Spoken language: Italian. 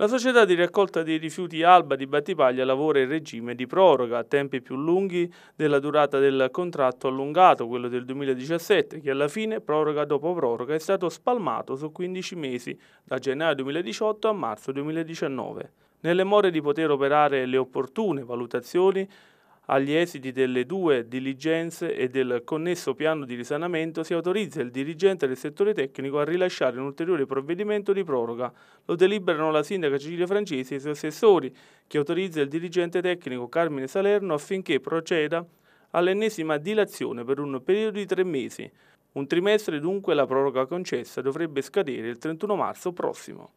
La società di raccolta dei rifiuti Alba di Battipaglia lavora in regime di proroga a tempi più lunghi della durata del contratto allungato, quello del 2017, che alla fine, proroga dopo proroga, è stato spalmato su 15 mesi, da gennaio 2018 a marzo 2019. Nelle more di poter operare le opportune valutazioni, agli esiti delle due diligenze e del connesso piano di risanamento si autorizza il dirigente del settore tecnico a rilasciare un ulteriore provvedimento di proroga. Lo deliberano la sindaca Cecilia Francesi e i suoi assessori, che autorizza il dirigente tecnico Carmine Salerno affinché proceda all'ennesima dilazione per un periodo di tre mesi. Un trimestre dunque la proroga concessa dovrebbe scadere il 31 marzo prossimo.